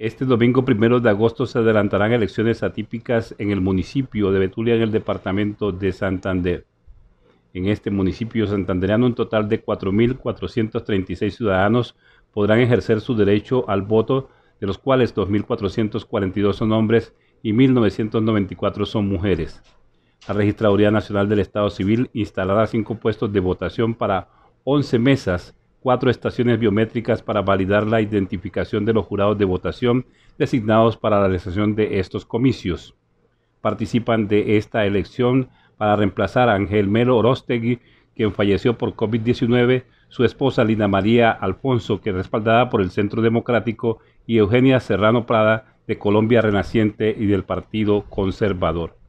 Este domingo primero de agosto se adelantarán elecciones atípicas en el municipio de Betulia, en el departamento de Santander. En este municipio santandereano, un total de 4.436 ciudadanos podrán ejercer su derecho al voto, de los cuales 2.442 son hombres y 1.994 son mujeres. La Registraduría Nacional del Estado Civil instalará cinco puestos de votación para 11 mesas cuatro estaciones biométricas para validar la identificación de los jurados de votación designados para la realización de estos comicios. Participan de esta elección para reemplazar a Ángel Melo Orostegui, quien falleció por COVID-19, su esposa Lina María Alfonso, que es respaldada por el Centro Democrático, y Eugenia Serrano Prada, de Colombia Renaciente y del Partido Conservador.